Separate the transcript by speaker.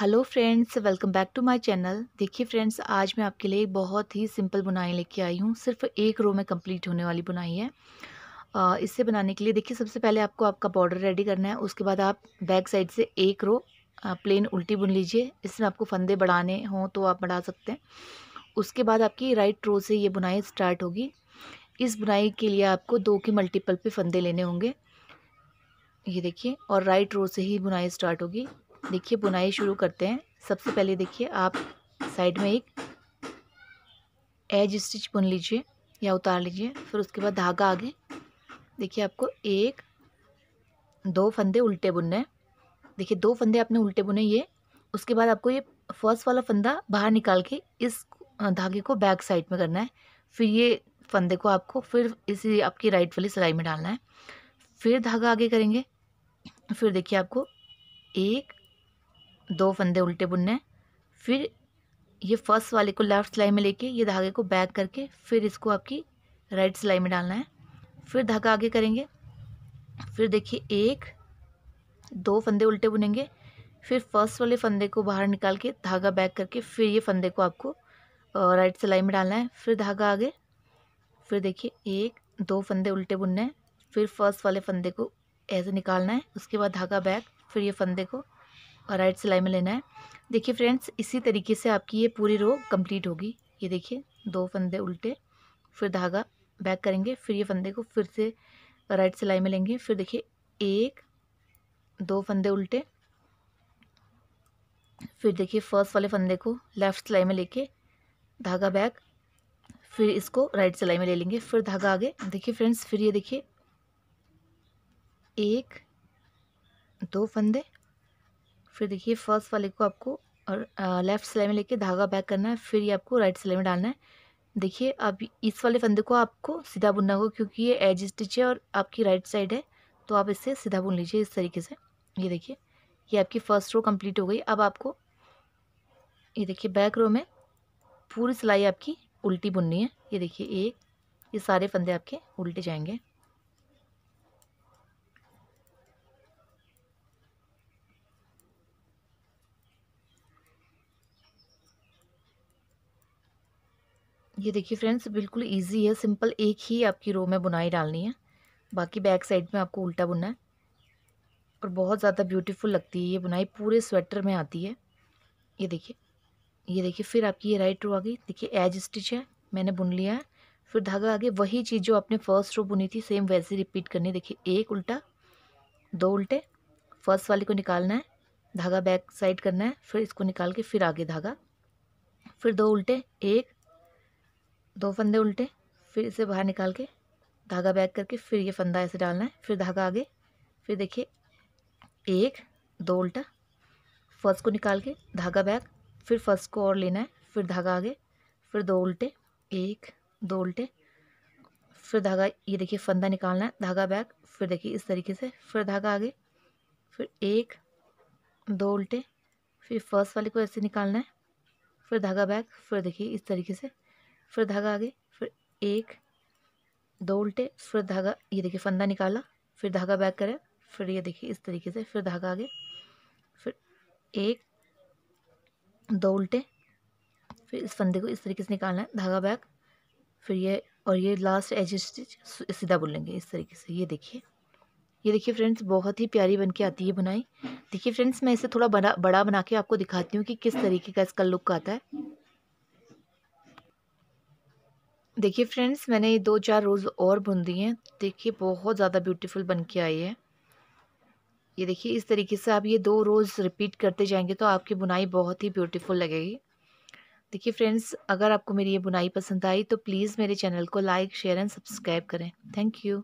Speaker 1: hello friends welcome back to my channel देखिए friends आज मैं आपके लिए बहुत ही सिंपल बुनाई लेके आई हूँ सिर्फ एक रो में कंप्लीट होने वाली बुनाई है आ, इससे बनाने के लिए देखिए सबसे पहले आपको आपका बॉर्डर रेडी करना है उसके बाद आप बैक साइड से एक रो प्लेन उल्टी बुन लीजिए इसमें आपको फंदे बढ़ाने हों तो आप बढ़ा सकते हैं उसके बाद आपकी राइट रो से ये बुनाई स्टार्ट होगी इस बुनाई के लिए आपको दो के मल्टीपल पर फंदे लेने होंगे ये देखिए और राइट रो से ही बुनाई स्टार्ट होगी देखिए बुनाई शुरू करते हैं सबसे पहले देखिए आप साइड में एक एज स्टिच बुन लीजिए या उतार लीजिए फिर उसके बाद धागा आगे देखिए आपको एक दो फंदे उल्टे बुनने हैं देखिए दो फंदे आपने उल्टे बुने ये उसके बाद आपको ये फर्स्ट वाला फंदा बाहर निकाल के इस धागे को बैक साइड में करना है फिर ये फंदे को आपको फिर इसी आपकी राइट वाली सिलाई में डालना है फिर धागा आगे करेंगे फिर देखिए आपको एक दो फंदे उल्टे बुनने फिर ये फर्स्ट वाले को लेफ़्ट सिलाई में लेके ये धागे को बैक करके फिर इसको आपकी राइट सिलाई में डालना है फिर धागा आगे करेंगे फिर देखिए एक दो फंदे उल्टे बुनेंगे फिर फर्स्ट वाले फंदे को बाहर निकाल के धागा बैक करके फिर ये फंदे को आपको राइट सिलाई में डालना है फिर धागा आगे फिर देखिए एक दो फंदे उल्टे बुनने हैं फिर फर्स्ट वाले फंदे को ऐसे निकालना है उसके बाद धागा बैक फिर ये फंदे को और राइट सिलाई में लेना है देखिए फ्रेंड्स इसी तरीके से आपकी ये पूरी रो कंप्लीट होगी ये देखिए दो फंदे उल्टे फिर धागा बैक करेंगे फिर ये फंदे को फिर से राइट सिलाई में लेंगे फिर देखिए एक दो फंदे उल्टे फिर देखिए फर्स्ट वाले फंदे को लेफ़्ट सिलाई में लेके धागा बैक फिर इसको राइट सिलाई में ले लेंगे फिर धागा आगे देखिए फ्रेंड्स फिर ये देखिए एक दो फंदे फिर देखिए फर्स्ट वाले को आपको और लेफ़्ट सिलाई में लेके धागा बैक करना है फिर ये आपको राइट सिलाई में डालना है देखिए अब इस वाले फंदे को आपको सीधा बुनना होगा क्योंकि ये एज स्टिच है और आपकी राइट साइड है तो आप इसे सीधा बुन लीजिए इस तरीके से ये देखिए ये आपकी फ़र्स्ट रो कंप्लीट हो गई अब आपको ये देखिए बैक रो में पूरी सिलाई आपकी उल्टी बुननी है ये देखिए एक ये सारे फंदे आपके उल्टे जाएंगे ये देखिए फ्रेंड्स बिल्कुल इजी है सिंपल एक ही आपकी रो में बुनाई डालनी है बाकी बैक साइड में आपको उल्टा बुनना है और बहुत ज़्यादा ब्यूटीफुल लगती है ये बुनाई पूरे स्वेटर में आती है ये देखिए ये देखिए फिर आपकी ये राइट रो आ गई देखिए एज स्टिच है मैंने बुन लिया है फिर धागा आगे वही चीज़ जो आपने फर्स्ट रो बुनी थी सेम वैसे रिपीट करनी देखिए एक उल्टा दो उल्टे फर्स्ट वाले को निकालना है धागा बैक साइड करना है फिर इसको निकाल के फिर आगे धागा फिर दो उल्टे एक दो फंदे उल्टे फिर इसे बाहर निकाल के धागा बैक करके फिर ये फंदा ऐसे डालना है फिर धागा आगे फिर देखिए एक दो उल्टा फर्स्ट को निकाल के धागा बैक फिर फर्स्ट को और लेना है फिर धागा आगे फिर दो उल्टे एक दो उल्टे फिर धागा ये देखिए फंदा निकालना है धागा बैक फिर देखिए इस तरीके से फिर धागा आगे फिर एक दो उल्टे फिर फर्स्ट वाले को ऐसे निकालना है फिर धागा बैक फिर देखिए इस तरीके से फिर धागा आगे फिर एक दो उल्टे फिर धागा ये देखिए फंदा निकाला फिर धागा बैक करें फिर ये देखिए इस तरीके से फिर धागा आगे फिर एक दो उल्टे फिर इस फंदे को इस तरीके से निकालना है धागा बैक फिर ये और ये लास्ट एज स्टिच सीधा बुन लेंगे इस तरीके से ये देखिए ये देखिए फ्रेंड्स बहुत ही प्यारी बन के आती है बुनाई देखिए फ्रेंड्स मैं इसे थोड़ा बड़ा बड़ा बना के आपको दिखाती हूँ कि किस तरीके का इसका लुक आता है देखिए फ्रेंड्स मैंने ये दो चार रोज़ और बुन दिए हैं देखिए बहुत ज़्यादा ब्यूटीफुल बन के आई है ये देखिए इस तरीके से आप ये दो रोज़ रिपीट करते जाएंगे तो आपकी बुनाई बहुत ही ब्यूटीफुल लगेगी देखिए फ्रेंड्स अगर आपको मेरी ये बुनाई पसंद आई तो प्लीज़ मेरे चैनल को लाइक शेयर एंड सब्सक्राइब करें थैंक यू